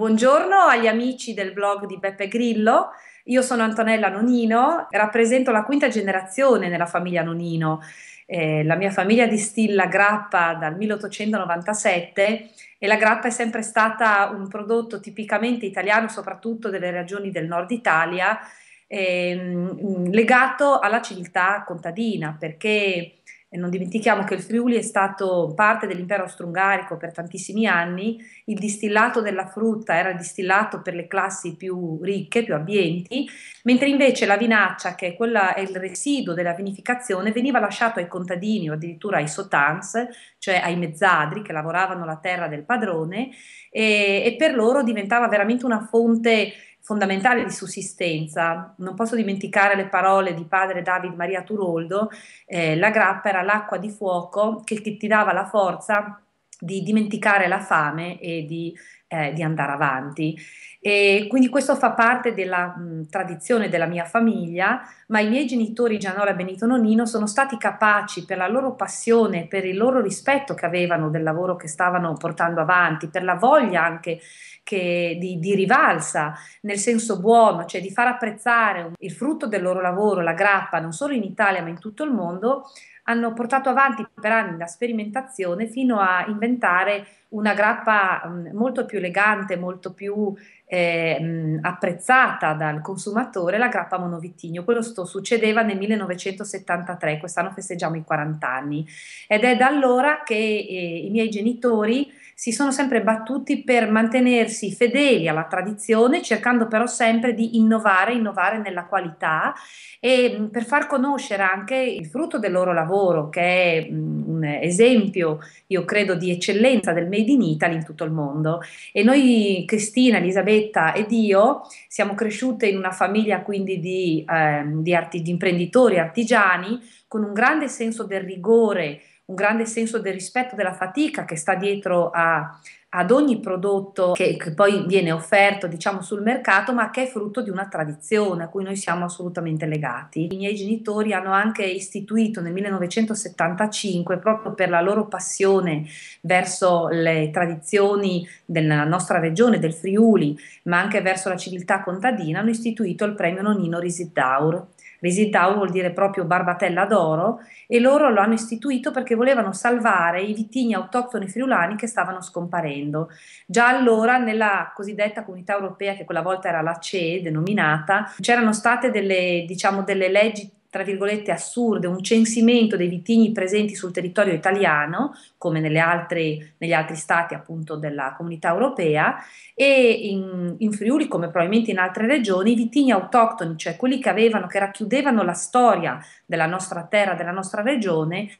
Buongiorno agli amici del blog di Beppe Grillo. Io sono Antonella Nonino, rappresento la quinta generazione nella famiglia Nonino. Eh, la mia famiglia distilla grappa dal 1897 e la grappa è sempre stata un prodotto tipicamente italiano, soprattutto delle regioni del nord Italia, ehm, legato alla civiltà contadina, perché e non dimentichiamo che il Friuli è stato parte dell'impero austro-ungarico per tantissimi anni, il distillato della frutta era distillato per le classi più ricche, più abbienti, mentre invece la vinaccia, che è, quella, è il residuo della vinificazione, veniva lasciato ai contadini o addirittura ai sotans, cioè ai mezzadri che lavoravano la terra del padrone e, e per loro diventava veramente una fonte fondamentale di sussistenza. Non posso dimenticare le parole di padre David Maria Turoldo, eh, la grappa era l'acqua di fuoco che ti dava la forza di dimenticare la fame e di, eh, di andare avanti. E quindi questo fa parte della mh, tradizione della mia famiglia, ma i miei genitori Gianola e Benito Nonino sono stati capaci per la loro passione, per il loro rispetto che avevano del lavoro che stavano portando avanti, per la voglia anche che, di, di rivalsa nel senso buono, cioè di far apprezzare il frutto del loro lavoro, la grappa, non solo in Italia ma in tutto il mondo, hanno portato avanti per anni la sperimentazione fino a inventare una grappa molto più elegante, molto più eh, apprezzata dal consumatore la grappa monovittigno. Questo succedeva nel 1973, quest'anno festeggiamo i 40 anni ed è da allora che eh, i miei genitori si sono sempre battuti per mantenersi fedeli alla tradizione, cercando però sempre di innovare, innovare nella qualità e per far conoscere anche il frutto del loro lavoro, che è un esempio, io credo, di eccellenza del Made in Italy in tutto il mondo. E noi, Cristina, Elisabetta ed io, siamo cresciute in una famiglia quindi di, eh, di, arti, di imprenditori artigiani con un grande senso del rigore un grande senso del rispetto della fatica che sta dietro a, ad ogni prodotto che, che, poi viene offerto diciamo sul mercato ma che è frutto di una tradizione a cui noi siamo assolutamente legati. I miei genitori hanno anche istituito nel 1975 proprio per la loro passione verso le tradizioni della nostra regione, del Friuli ma anche verso la civiltà contadina hanno istituito il premio Nonino Risidaur Resintau vuol dire proprio barbatella d'oro e loro lo hanno istituito perché volevano salvare i vitigni autoctoni friulani che stavano scomparendo. Già allora nella cosiddetta comunità europea, che quella volta era la CE denominata, c'erano state delle, diciamo, delle leggi tra virgolette assurde, un censimento dei vitigni presenti sul territorio italiano, come altri, negli altri stati appunto della comunità europea, e in, in, Friuli, come probabilmente in altre regioni, i vitigni autoctoni, cioè quelli che avevano, che racchiudevano la storia della nostra terra, della nostra regione,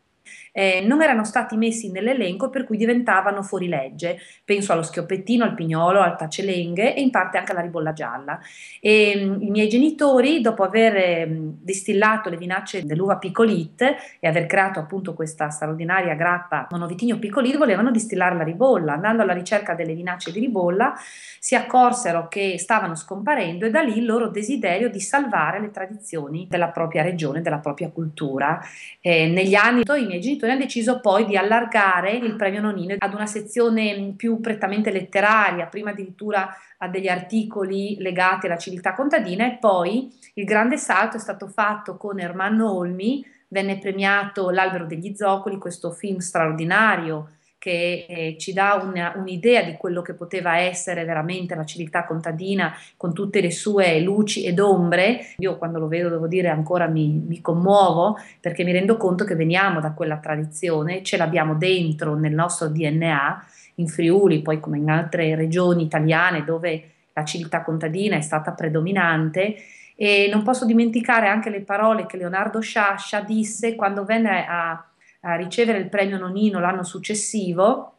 eh, non erano stati messi nell'elenco per cui diventavano fuorilegge. Penso allo schioppettino, al pignolo, al tacelenghe e in parte anche alla ribolla gialla. E, ehm, I miei genitori, dopo aver ehm, distillato le vinacce dell'uva picolit e aver creato appunto questa straordinaria grappa monovitigno picolit, volevano distillare la ribolla. Andando alla ricerca delle vinacce di ribolla, si accorsero che stavano scomparendo e da lì il loro desiderio di salvare le tradizioni della propria regione, della propria cultura. Eh, negli anni i miei i genitori hanno deciso poi di allargare il premio Nonino ad una sezione più prettamente letteraria, prima addirittura a degli articoli legati alla civiltà contadina e poi il grande salto è stato fatto con Ermanno Olmi, venne premiato L'albero degli zoccoli, questo film straordinario che eh, ci dà una, un'idea di quello che poteva essere veramente la civiltà contadina con tutte le sue luci ed ombre. Io quando lo vedo devo dire ancora mi, mi commuovo perché mi rendo conto che veniamo da quella tradizione, ce l'abbiamo dentro nel nostro DNA, in Friuli, poi come in altre regioni italiane dove la civiltà contadina è stata predominante. E non posso dimenticare anche le parole che Leonardo Sciascia disse quando venne a a ricevere il premio Nonino l'anno successivo,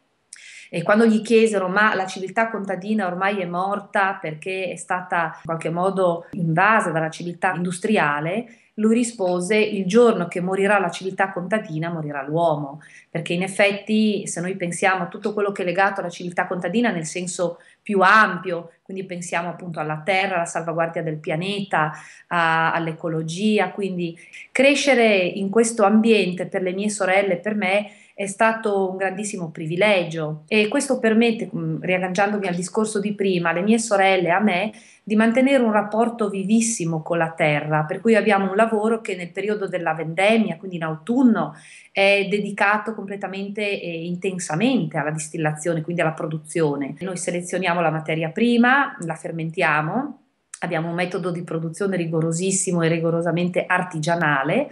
e quando gli chiesero ma la civiltà contadina ormai è morta perché è stata in qualche modo invasa dalla civiltà industriale, lui rispose il giorno che morirà la civiltà contadina morirà l'uomo, perché in effetti se noi pensiamo a tutto quello che è legato alla civiltà contadina nel senso più ampio, quindi pensiamo appunto alla terra, alla salvaguardia del pianeta, a, all'ecologia, quindi crescere in questo ambiente per le mie sorelle e per me è stato un grandissimo privilegio e questo permette, mm, riagganciandomi al discorso di prima, alle mie sorelle, e a me, di mantenere un rapporto vivissimo con la terra, per cui abbiamo un lavoro che nel periodo della vendemmia, quindi in autunno, è dedicato completamente e intensamente alla distillazione, quindi alla produzione. Noi selezioniamo la materia prima, la fermentiamo, abbiamo un metodo di produzione rigorosissimo e rigorosamente artigianale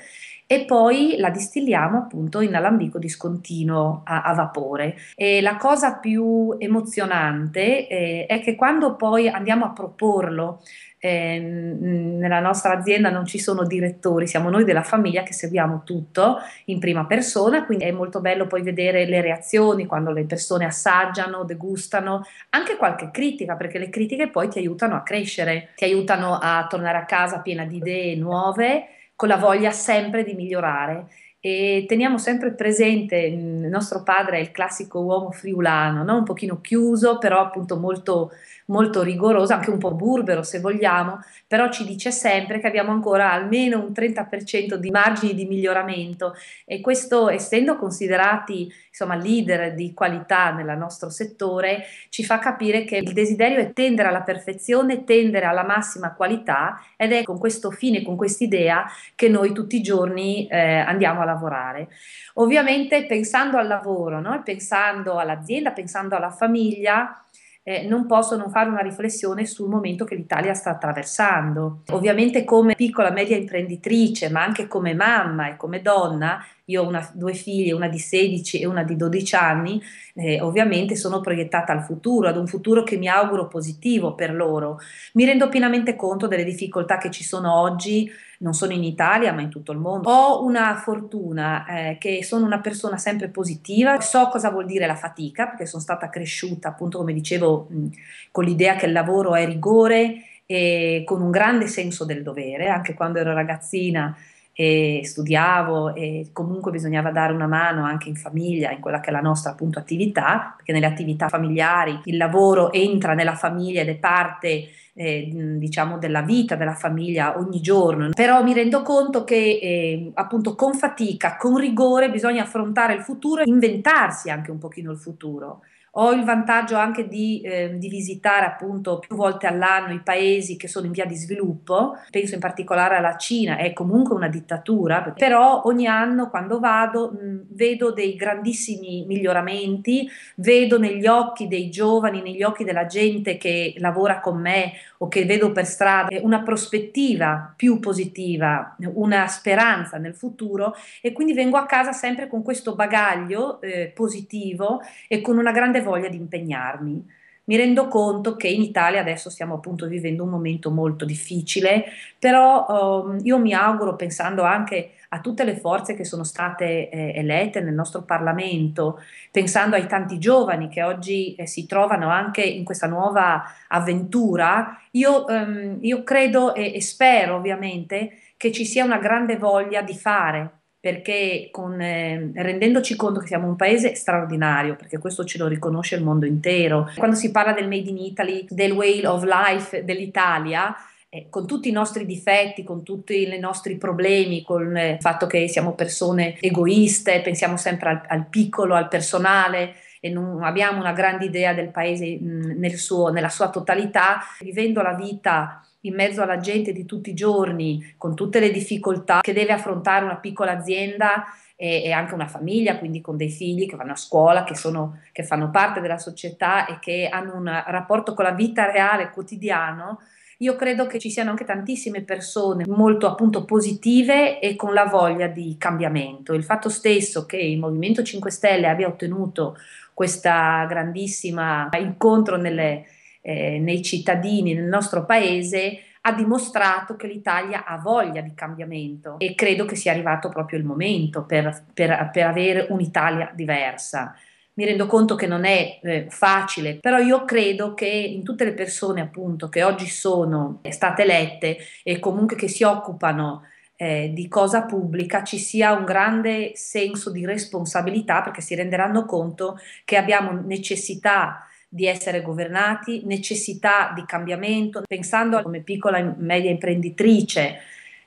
e poi la distilliamo appunto in alambico discontinuo a, a vapore. E la cosa più emozionante eh, è che quando poi andiamo a proporlo eh, nella nostra azienda non ci sono direttori, siamo noi della famiglia che seguiamo tutto in prima persona, quindi è molto bello poi vedere le reazioni quando le persone assaggiano, degustano, anche qualche critica, perché le critiche poi ti aiutano a crescere, ti aiutano a tornare a casa piena di idee nuove con la voglia sempre di migliorare e teniamo sempre presente il nostro padre è il classico uomo friulano, no? un pochino chiuso, però appunto molto, molto rigoroso, anche un po' burbero se vogliamo, però ci dice sempre che abbiamo ancora almeno un 30% di margini di miglioramento e questo essendo considerati insomma leader di qualità nel nostro settore ci fa capire che il desiderio è tendere alla perfezione, tendere alla massima qualità ed è con questo fine, con quest'idea che noi tutti i giorni eh, andiamo alla lavorare. Ovviamente pensando al lavoro, no? pensando all'azienda, pensando alla famiglia, eh, non posso non fare una riflessione sul momento che l'Italia sta attraversando. Ovviamente come piccola media imprenditrice, ma anche come mamma e come donna, io ho una, due figlie, una di 16 e una di 12 anni, eh, ovviamente sono proiettata al futuro, ad un futuro che mi auguro positivo per loro. Mi rendo pienamente conto delle difficoltà che ci sono oggi, non solo in Italia ma in tutto il mondo. Ho una fortuna eh, che sono una persona sempre positiva, so cosa vuol dire la fatica perché sono stata cresciuta appunto come dicevo mh, con l'idea che il lavoro è rigore, E con un grande senso del dovere, anche quando ero ragazzina e studiavo e comunque bisognava dare una mano anche in famiglia, in quella che è la nostra appunto attività, perché nelle attività familiari il lavoro entra nella famiglia ed è parte eh, diciamo della vita della famiglia ogni giorno, però mi rendo conto che eh, appunto con fatica, con rigore bisogna affrontare il futuro e inventarsi anche un pochino il futuro ho il vantaggio anche di, eh, di, visitare appunto più volte all'anno i paesi che sono in via di sviluppo, penso in particolare alla Cina, è comunque una dittatura, però ogni anno quando vado mh, vedo dei grandissimi miglioramenti, vedo negli occhi dei giovani, negli occhi della gente che lavora con me o che vedo per strada una prospettiva più positiva, una speranza nel futuro e quindi vengo a casa sempre con questo bagaglio eh, positivo e con una grande grande voglia di impegnarmi. Mi rendo conto che in Italia adesso stiamo appunto vivendo un momento molto difficile, però um, io mi auguro, pensando anche a tutte le forze che sono state eh, elette nel nostro Parlamento, pensando ai tanti giovani che oggi eh, si trovano anche in questa nuova avventura, io, ehm, io credo e, e spero ovviamente che ci sia una grande voglia di fare, perché con, eh, rendendoci conto che siamo un paese straordinario, perché questo ce lo riconosce il mondo intero, quando si parla del Made in Italy, del Whale of Life dell'Italia, eh, con tutti i nostri difetti, con tutti i nostri problemi, con eh, il fatto che siamo persone egoiste, pensiamo sempre al, al piccolo, al personale, e non abbiamo una grande idea del paese mh, mm, nel suo, nella sua totalità, vivendo la vita in mezzo alla gente di tutti i giorni, con tutte le difficoltà che deve affrontare una piccola azienda e, e anche una famiglia, quindi con dei figli che vanno a scuola, che, sono, che fanno parte della società e che hanno un rapporto con la vita reale quotidiano, io credo che ci siano anche tantissime persone molto appunto positive e con la voglia di cambiamento. Il fatto stesso che il Movimento 5 Stelle abbia ottenuto questo grandissimo incontro nelle eh, nei cittadini, nel nostro paese, ha dimostrato che l'Italia ha voglia di cambiamento e credo che sia arrivato proprio il momento per, per, per avere un'Italia diversa. Mi rendo conto che non è eh, facile, però io credo che in tutte le persone appunto che oggi sono state elette e comunque che si occupano eh, di cosa pubblica ci sia un grande senso di responsabilità perché si renderanno conto che abbiamo necessità di essere governati, necessità di cambiamento, pensando come piccola e media imprenditrice,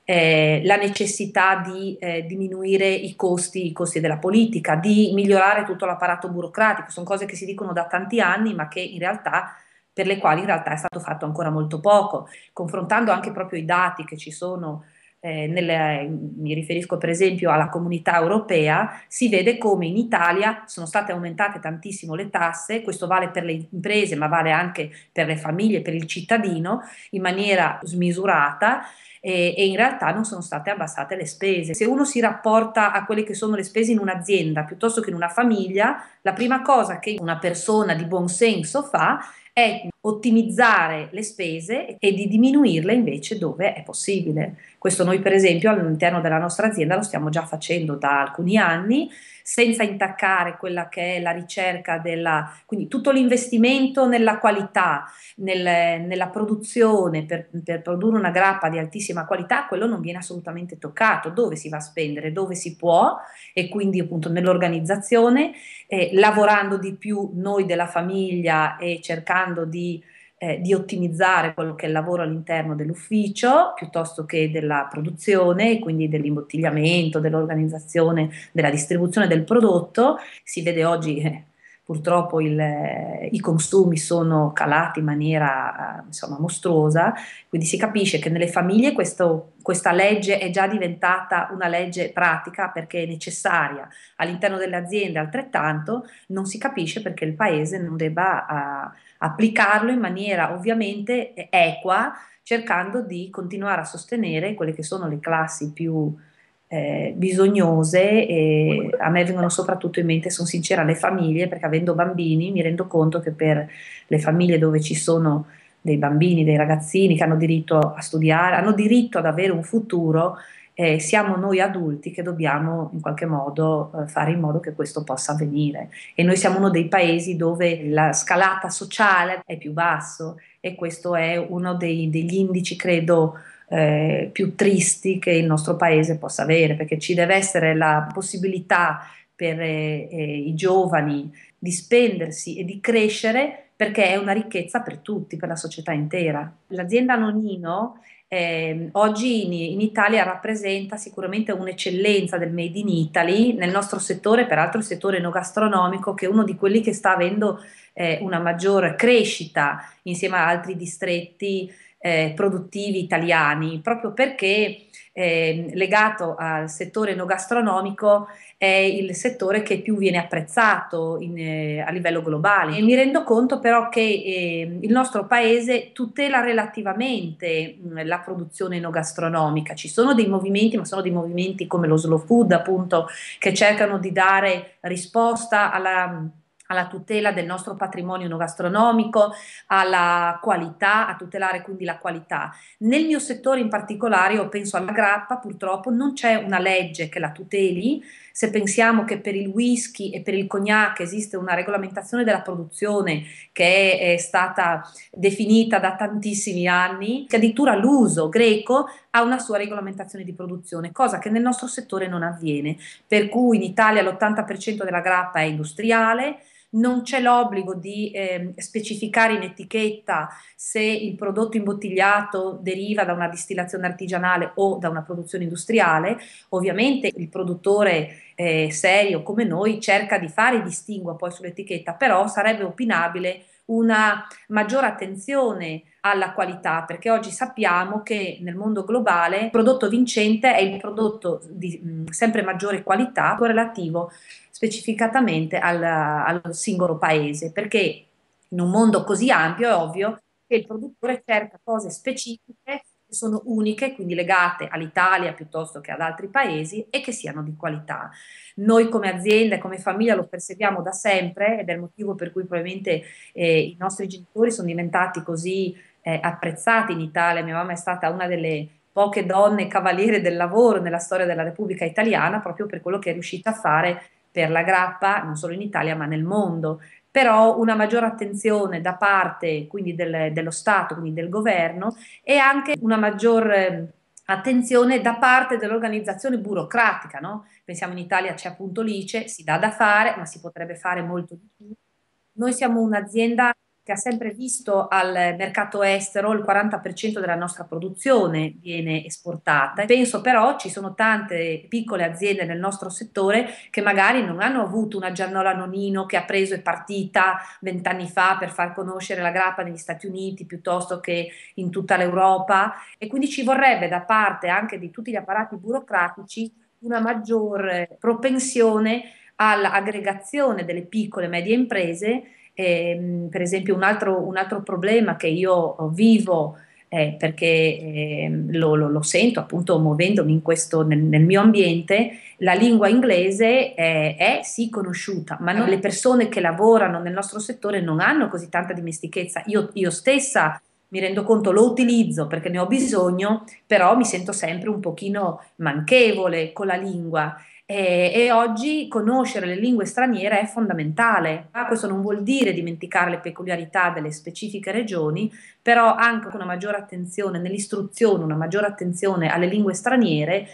eh, la necessità di eh, diminuire i costi, i costi della politica, di migliorare tutto l'apparato burocratico, sono cose che si dicono da tanti anni ma che in realtà per le quali in realtà è stato fatto ancora molto poco, confrontando anche proprio i dati che ci sono eh, nelle, mi riferisco per esempio alla comunità europea, si vede come in Italia sono state aumentate tantissimo le tasse, questo vale per le imprese ma vale anche per le famiglie, per il cittadino, in maniera smisurata e, in realtà non sono state abbassate le spese. Se uno si rapporta a quelle che sono le spese in un'azienda piuttosto che in una famiglia, la prima cosa che una persona di buon senso fa è ottimizzare le spese e di diminuirle invece dove è possibile. Questo noi per esempio all'interno della nostra azienda lo stiamo già facendo da alcuni anni senza intaccare quella che è la ricerca della, quindi tutto l'investimento nella qualità, nel, nella produzione per, per, produrre una grappa di altissima qualità, quello non viene assolutamente toccato, dove si va a spendere, dove si può e quindi appunto nell'organizzazione, eh, lavorando di più noi della famiglia e cercando di eh, di ottimizzare quello che è il lavoro all'interno dell'ufficio piuttosto che della produzione, quindi dell'imbottigliamento, dell'organizzazione, della distribuzione del prodotto. Si vede oggi eh, purtroppo il, i consumi sono calati in maniera eh, insomma, mostruosa, quindi si capisce che nelle famiglie questo, questa legge è già diventata una legge pratica perché è necessaria, all'interno delle aziende altrettanto, non si capisce perché il Paese non debba a, eh, applicarlo in maniera ovviamente equa, cercando di continuare a sostenere quelle che sono le classi più eh, bisognose e a me vengono soprattutto in mente, sono sincera, le famiglie, perché avendo bambini mi rendo conto che per le famiglie dove ci sono dei bambini, dei ragazzini che hanno diritto a studiare, hanno diritto ad avere un futuro, eh, siamo noi adulti che dobbiamo in qualche modo eh, fare in modo che questo possa avvenire. E noi siamo uno dei paesi dove la scalata sociale è più basso e questo è uno dei, degli indici, credo, eh, più tristi che il nostro paese possa avere, perché ci deve essere la possibilità per eh, eh, i giovani di spendersi e di crescere perché è una ricchezza per tutti, per la società intera. L'azienda Nonino eh, oggi in, in, Italia rappresenta sicuramente un'eccellenza del Made in Italy nel nostro settore, peraltro il settore enogastronomico, che è uno di quelli che sta avendo eh, una maggior crescita insieme ad altri distretti eh, produttivi italiani, proprio perché eh, legato al settore enogastronomico è il settore che più viene apprezzato in, eh, a livello globale. E mi rendo conto però che ehm, il nostro paese tutela relativamente mh, la produzione enogastronomica. Ci sono dei movimenti, ma sono dei movimenti come lo slow food, appunto, che cercano di dare risposta alla alla tutela del nostro patrimonio enogastronomico, alla qualità, a tutelare quindi la qualità. Nel mio settore in particolare, io penso alla grappa, purtroppo non c'è una legge che la tuteli. Se pensiamo che per il whisky e per il cognac esiste una regolamentazione della produzione che è, è stata definita da tantissimi anni, che addirittura l'uso greco ha una sua regolamentazione di produzione, cosa che nel nostro settore non avviene. Per cui in Italia l'80% della grappa è industriale, non c'è l'obbligo di eh, specificare in etichetta se il prodotto imbottigliato deriva da una distillazione artigianale o da una produzione industriale, ovviamente il produttore eh, serio come noi cerca di fare distinguo poi sull'etichetta, però sarebbe opinabile una maggiore attenzione alla qualità, perché oggi sappiamo che nel mondo globale il prodotto vincente è il prodotto di sempre maggiore qualità correlativo specificatamente al, al singolo paese, perché in un mondo così ampio è ovvio che il produttore cerca cose specifiche che sono uniche, quindi legate all'Italia piuttosto che ad altri paesi e che siano di qualità. Noi come azienda e come famiglia lo perseguiamo da sempre ed è il motivo per cui probabilmente eh, i nostri genitori sono diventati così eh, apprezzati in Italia. Mia mamma è stata una delle poche donne cavaliere del lavoro nella storia della Repubblica Italiana proprio per quello che è riuscita a fare per la grappa, non solo in Italia ma nel mondo, però una maggiore attenzione da parte quindi del, dello Stato, quindi del governo e anche una maggiore ehm, attenzione da parte dell'organizzazione burocratica, no? pensiamo in Italia c'è appunto l'ICE, si dà da fare ma si potrebbe fare molto di più. Noi siamo un'azienda che ha sempre visto al mercato estero il 40% della nostra produzione viene esportata. Penso però ci sono tante piccole aziende nel nostro settore che magari non hanno avuto una Giannola Nonino che ha preso e partita vent'anni fa per far conoscere la grappa negli Stati Uniti piuttosto che in tutta l'Europa e quindi ci vorrebbe da parte anche di tutti gli apparati burocratici una maggior propensione all'aggregazione delle piccole e medie imprese eh, per esempio un altro, un altro, problema che io vivo eh, perché eh, lo, lo, lo, sento appunto muovendomi questo, nel, nel, mio ambiente, la lingua inglese è sì conosciuta, ma non, ah. le persone che lavorano nel nostro settore non hanno così tanta dimestichezza. Io, io stessa mi rendo conto, lo utilizzo perché ne ho bisogno, però mi sento sempre un pochino manchevole con la lingua e, eh, e, oggi conoscere le lingue straniere è fondamentale. Ah, questo non vuol dire dimenticare le peculiarità delle specifiche regioni, però anche una maggiore attenzione nell'istruzione, una maggiore attenzione alle lingue straniere,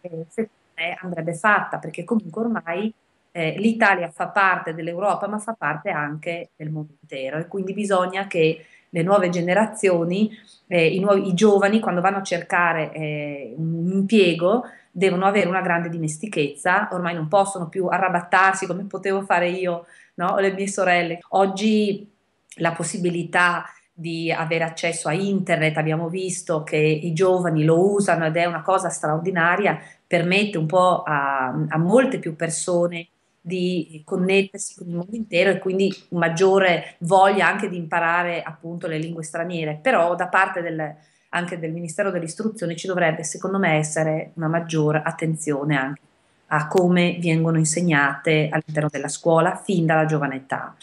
eh, andrebbe fatta, perché comunque ormai eh, l'Italia fa parte dell'Europa, ma fa parte anche del mondo intero e quindi bisogna che le nuove generazioni, eh, i, nuovi, i, giovani quando vanno a cercare eh, un impiego devono avere una grande dimestichezza, ormai non possono più arrabattarsi come potevo fare io no? o le mie sorelle. Oggi la possibilità di avere accesso a internet, abbiamo visto che i giovani lo usano ed è una cosa straordinaria, permette un po' a, a molte più persone di connettersi con il mondo intero e quindi maggiore voglia anche di imparare appunto le lingue straniere, però da parte del, anche del Ministero dell'Istruzione ci dovrebbe secondo me essere una maggiore attenzione anche a come vengono insegnate all'interno della scuola fin dalla giovane età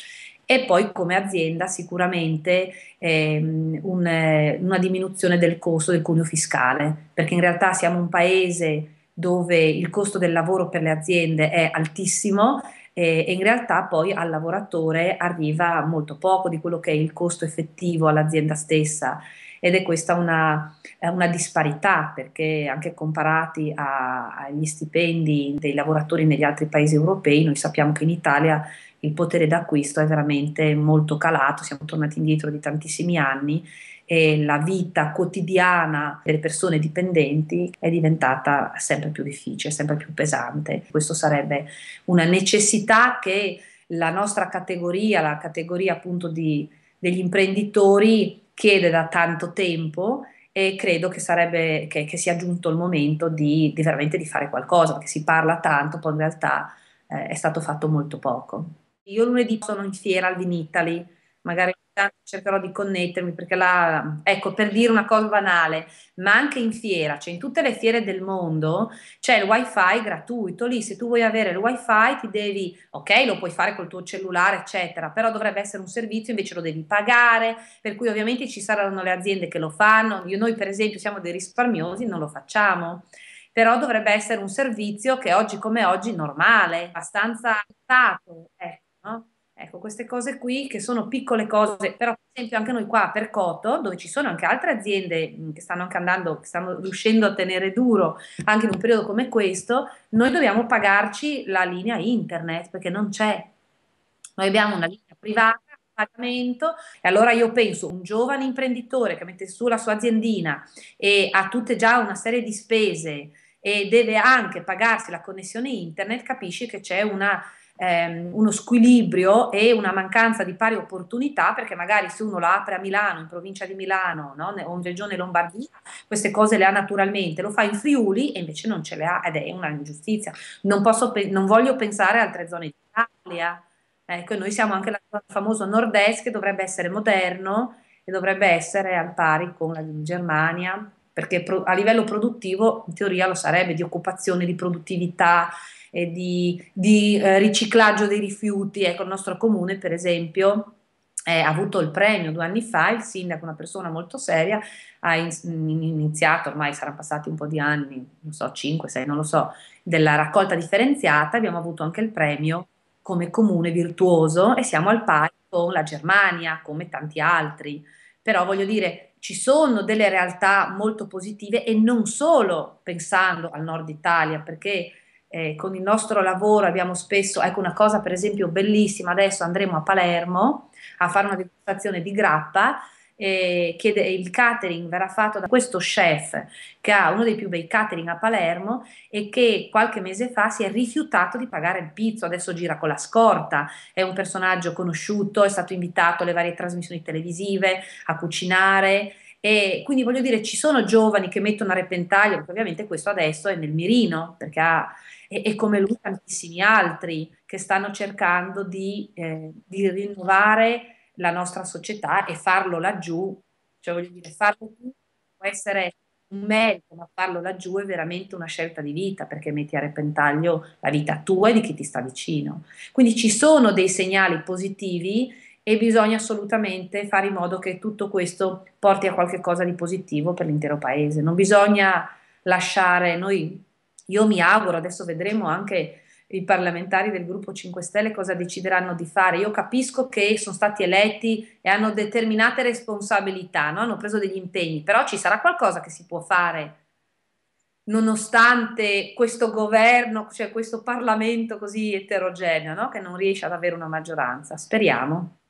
e poi come azienda sicuramente ehm, un, una diminuzione del costo del cuneo fiscale, perché in realtà siamo un paese dove il costo del lavoro per le aziende è altissimo e in realtà poi al lavoratore arriva molto poco di quello che è il costo effettivo all'azienda stessa ed è questa una, eh, una disparità perché anche comparati a, agli stipendi dei lavoratori negli altri paesi europei, noi sappiamo che in Italia il potere d'acquisto è veramente molto calato, siamo tornati indietro di tantissimi anni e la vita quotidiana delle persone dipendenti è diventata sempre più difficile, sempre più pesante. Questo sarebbe una necessità che la nostra categoria, la categoria appunto di, degli imprenditori, chiede da tanto tempo e credo che, sarebbe, che, che sia giunto il momento di, di, veramente di fare qualcosa, perché si parla tanto, poi in realtà eh, è stato fatto molto poco. Io lunedì sono in fiera al Vinitali, magari cercherò di connettermi perché la, ecco per dire una cosa banale ma anche in fiera cioè in tutte le fiere del mondo c'è il wifi gratuito lì se tu vuoi avere il wifi ti devi ok lo puoi fare col tuo cellulare eccetera però dovrebbe essere un servizio invece lo devi pagare per cui ovviamente ci saranno le aziende che lo fanno Io, noi per esempio siamo dei risparmiosi non lo facciamo però dovrebbe essere un servizio che oggi come oggi è normale abbastanza alzato ecco no? Ecco, queste cose qui che sono piccole cose, però per esempio anche noi qua per Coto, dove ci sono anche altre aziende mm, che stanno anche andando, che stanno riuscendo a tenere duro anche in un periodo come questo, noi dobbiamo pagarci la linea internet perché non c'è. Noi abbiamo una linea privata pagamento. E allora io penso un giovane imprenditore che mette su la sua aziendina e ha tutte già una serie di spese e deve anche pagarsi la connessione internet, capisci che c'è una ehm, uno squilibrio e una mancanza di pari opportunità, perché magari se uno la apre a Milano, in provincia di Milano no? o in regione Lombardia, queste cose le ha naturalmente, lo fa in Friuli e invece non ce le ha ed è una ingiustizia. Non, posso, non voglio pensare a altre zone d'Italia. Ecco, noi siamo anche la famoso nord-est che dovrebbe essere moderno e dovrebbe essere al pari con la Germania, perché a livello produttivo in teoria lo sarebbe, di occupazione, di produttività, e di, di eh, riciclaggio dei rifiuti. Ecco, il nostro comune, per esempio, eh, ha avuto il premio due anni fa, il sindaco, una persona molto seria, ha in, iniziato, ormai saranno passati un po' di anni, non so, 5, 6, non lo so, della raccolta differenziata, abbiamo avuto anche il premio come comune virtuoso e siamo al pari con la Germania, come tanti altri. Però voglio dire, ci sono delle realtà molto positive e non solo pensando al nord Italia, perché eh, con il nostro lavoro abbiamo spesso, ecco una cosa per esempio bellissima, adesso andremo a Palermo a fare una degustazione di grappa eh, che il catering verrà fatto da questo chef che ha uno dei più bei catering a Palermo e che qualche mese fa si è rifiutato di pagare il pizzo, adesso gira con la scorta, è un personaggio conosciuto, è stato invitato alle varie trasmissioni televisive a cucinare. E quindi voglio dire, ci sono giovani che mettono a repentaglio, perché ovviamente questo adesso è nel mirino, perché ha, e, e come lui tantissimi altri che stanno cercando di, eh, di, rinnovare la nostra società e farlo laggiù, cioè voglio dire, farlo qui può essere un merito, ma farlo laggiù è veramente una scelta di vita perché metti a repentaglio la vita tua e di chi ti sta vicino. Quindi ci sono dei segnali positivi e bisogna assolutamente fare in modo che tutto questo porti a qualche cosa di positivo per l'intero paese. Non bisogna lasciare noi io mi auguro, adesso vedremo anche i parlamentari del gruppo 5 Stelle cosa decideranno di fare. Io capisco che sono stati eletti e hanno determinate responsabilità, no? hanno preso degli impegni, però ci sarà qualcosa che si può fare nonostante questo governo, cioè questo Parlamento così eterogeneo, no? che non riesce ad avere una maggioranza. Speriamo.